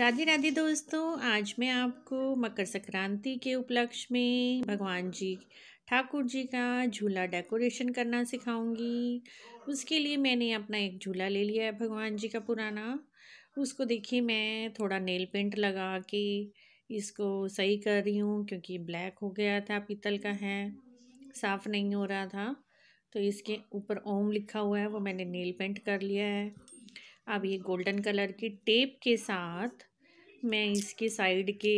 राधे राधे दोस्तों आज मैं आपको मकर संक्रांति के उपलक्ष्य में भगवान जी ठाकुर जी का झूला डेकोरेशन करना सिखाऊंगी उसके लिए मैंने अपना एक झूला ले लिया है भगवान जी का पुराना उसको देखिए मैं थोड़ा नेल पेंट लगा के इसको सही कर रही हूँ क्योंकि ब्लैक हो गया था पीतल का है साफ़ नहीं हो रहा था तो इसके ऊपर ओम लिखा हुआ है वो मैंने नेल पेंट कर लिया है अब ये गोल्डन कलर की टेप के साथ मैं इसके साइड के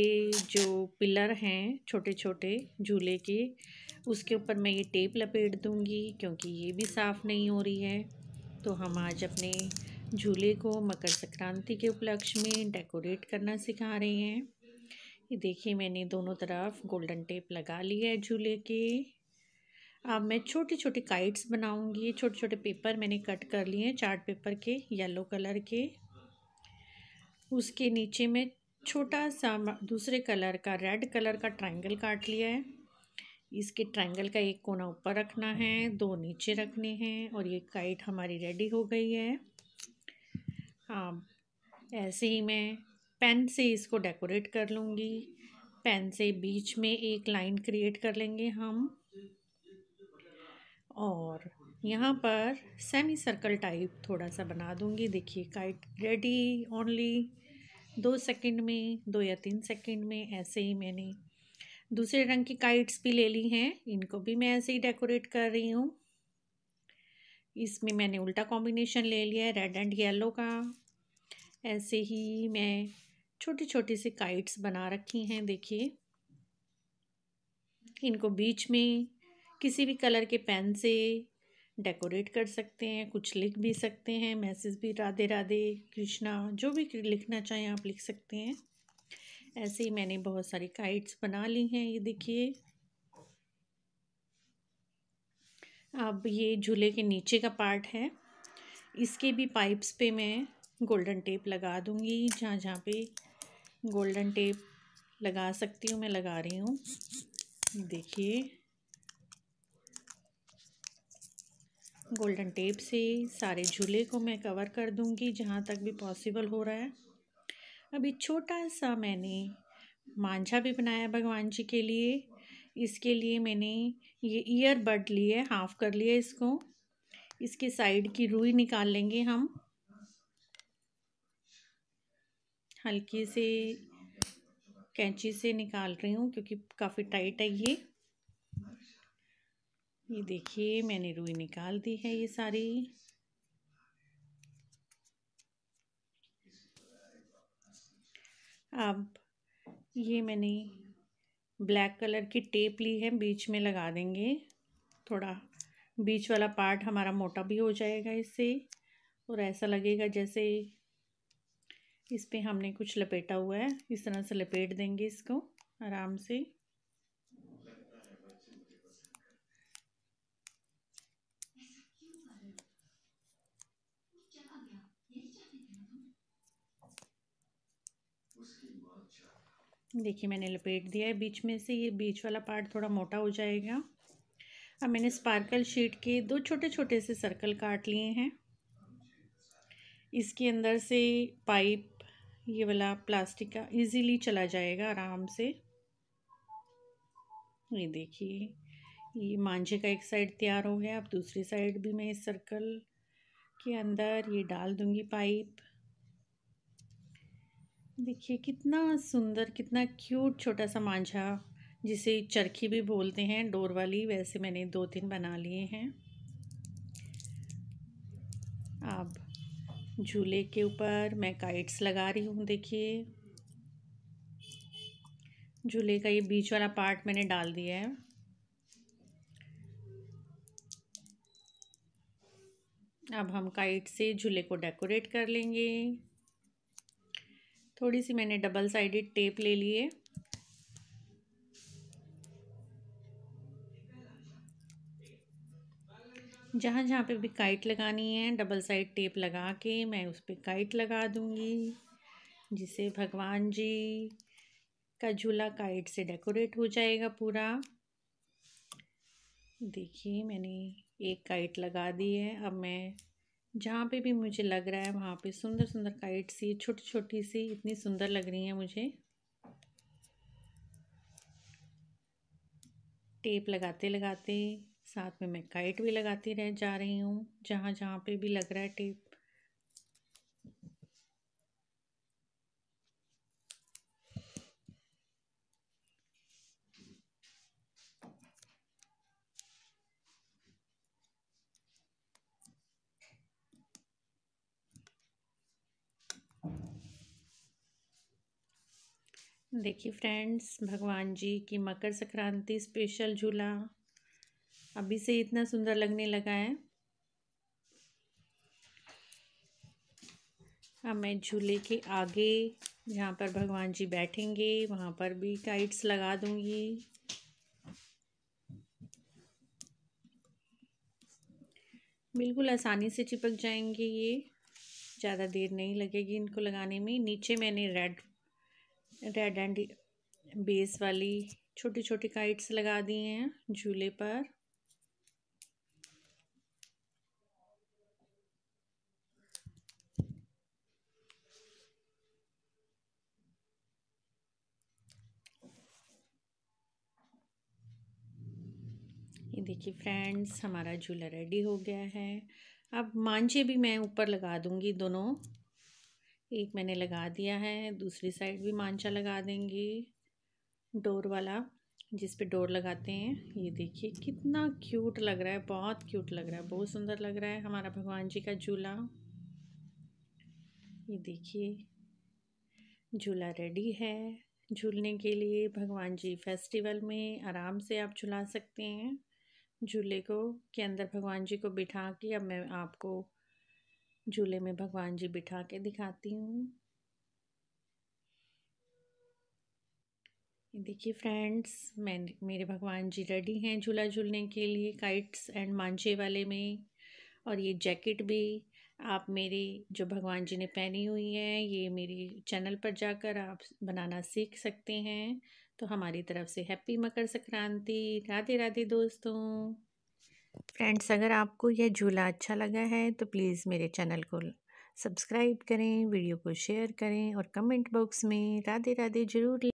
जो पिलर हैं छोटे छोटे झूले के उसके ऊपर मैं ये टेप लपेट दूँगी क्योंकि ये भी साफ़ नहीं हो रही है तो हम आज अपने झूले को मकर संक्रांति के उपलक्ष्य में डेकोरेट करना सिखा रहे हैं ये देखिए मैंने दोनों तरफ गोल्डन टेप लगा ली है झूले के अब मैं छोटी छोटी काइट्स बनाऊंगी छोटे छोटे पेपर मैंने कट कर लिए हैं चार्ट पेपर के येलो कलर के उसके नीचे मैं छोटा सा दूसरे कलर का रेड कलर का ट्रायंगल काट लिया है इसके ट्रायंगल का एक कोना ऊपर रखना है दो नीचे रखने हैं और ये काइट हमारी रेडी हो गई है हाँ ऐसे ही मैं पेन से इसको डेकोरेट कर लूँगी पेन से बीच में एक लाइन क्रिएट कर लेंगे हम और यहाँ पर सेमी सर्कल टाइप थोड़ा सा बना दूँगी देखिए काइट रेडी ओनली दो सेकंड में दो या तीन सेकंड में ऐसे ही मैंने दूसरे रंग की काइट्स भी ले ली हैं इनको भी मैं ऐसे ही डेकोरेट कर रही हूँ इसमें मैंने उल्टा कॉम्बिनेशन ले लिया है रेड एंड येलो का ऐसे ही मैं छोटी छोटी सी काइट्स बना रखी हैं देखिए इनको बीच में किसी भी कलर के पेन से डेकोरेट कर सकते हैं कुछ लिख भी सकते हैं मैसेज भी राधे राधे कृष्णा जो भी लिखना चाहें आप लिख सकते हैं ऐसे ही मैंने बहुत सारी काइट्स बना ली हैं ये देखिए अब ये झूले के नीचे का पार्ट है इसके भी पाइप्स पे मैं गोल्डन टेप लगा दूँगी जहाँ जहाँ पे गोल्डन टेप लगा सकती हूँ मैं लगा रही हूँ देखिए गोल्डन टेप से सारे झूले को मैं कवर कर दूंगी जहाँ तक भी पॉसिबल हो रहा है अभी छोटा सा मैंने मांझा भी बनाया भगवान जी के लिए इसके लिए मैंने ये ईयरबड लिए हाफ़ कर लिया इसको इसके साइड की रुई निकाल लेंगे हम हल्की से कैंची से निकाल रही हूँ क्योंकि काफ़ी टाइट है ये ये देखिए मैंने रुई निकाल दी है ये सारी अब ये मैंने ब्लैक कलर की टेप ली है बीच में लगा देंगे थोड़ा बीच वाला पार्ट हमारा मोटा भी हो जाएगा इससे और ऐसा लगेगा जैसे इस पर हमने कुछ लपेटा हुआ है इस तरह से लपेट देंगे इसको आराम से देखिए मैंने लपेट दिया है बीच में से ये बीच वाला पार्ट थोड़ा मोटा हो जाएगा अब मैंने स्पार्कल शीट के दो छोटे छोटे से सर्कल काट लिए हैं इसके अंदर से पाइप ये वाला प्लास्टिक का इजीली चला जाएगा आराम से ये देखिए ये मांझे का एक साइड तैयार हो गया अब दूसरी साइड भी मैं इस सर्कल के अंदर ये डाल दूंगी पाइप देखिए कितना सुंदर कितना क्यूट छोटा सा मांझा जिसे चरखी भी बोलते हैं डोर वाली वैसे मैंने दो तीन बना लिए हैं अब झूले के ऊपर मैं काइट्स लगा रही हूँ देखिए झूले का ये बीच वाला पार्ट मैंने डाल दिया है अब हम काइट से झूले को डेकोरेट कर लेंगे थोड़ी सी मैंने डबल साइडेड टेप ले ली है जहाँ जहाँ पे भी काइट लगानी है डबल साइड टेप लगा के मैं उस पर काइट लगा दूँगी जिसे भगवान जी का झूला काइट से डेकोरेट हो जाएगा पूरा देखिए मैंने एक काइट लगा दी है अब मैं जहाँ पे भी मुझे लग रहा है वहाँ पे सुंदर सुंदर काइट सी छोटी छोटी सी इतनी सुंदर लग रही है मुझे टेप लगाते लगाते साथ में मैं काइट भी लगाती रह जा रही हूँ जहाँ जहाँ पे भी लग रहा है टेप देखिए फ्रेंड्स भगवान जी की मकर संक्रांति स्पेशल झूला अभी से इतना सुंदर लगने लगा है अब मैं झूले के आगे जहाँ पर भगवान जी बैठेंगे वहाँ पर भी काइट्स लगा दूँगी बिल्कुल आसानी से चिपक जाएंगे ये ज़्यादा देर नहीं लगेगी इनको लगाने में नीचे मैंने रेड रेड एंड बेस वाली छोटी छोटी काइट्स लगा दिए हैं झूले पर ये देखिए फ्रेंड्स हमारा झूला रेडी हो गया है अब मांझे भी मैं ऊपर लगा दूंगी दोनों एक मैंने लगा दिया है दूसरी साइड भी मांचा लगा देंगे डोर वाला जिस पे डोर लगाते हैं ये देखिए कितना क्यूट लग रहा है बहुत क्यूट लग रहा है बहुत सुंदर लग रहा है हमारा भगवान जी का झूला ये देखिए झूला रेडी है झूलने के लिए भगवान जी फेस्टिवल में आराम से आप झुला सकते हैं झूले को के अंदर भगवान जी को बिठा के अब मैं आपको झूले में भगवान जी बिठा के दिखाती हूँ देखिए फ्रेंड्स मैं मेरे भगवान जी रेडी हैं झूला झूलने के लिए काइट्स एंड मांझे वाले में और ये जैकेट भी आप मेरे जो भगवान जी ने पहनी हुई है ये मेरे चैनल पर जाकर आप बनाना सीख सकते हैं तो हमारी तरफ से हैप्पी मकर संक्रांति राधे राधे दोस्तों फ्रेंड्स अगर आपको यह झूला अच्छा लगा है तो प्लीज़ मेरे चैनल को सब्सक्राइब करें वीडियो को शेयर करें और कमेंट बॉक्स में राधे राधे ज़रूर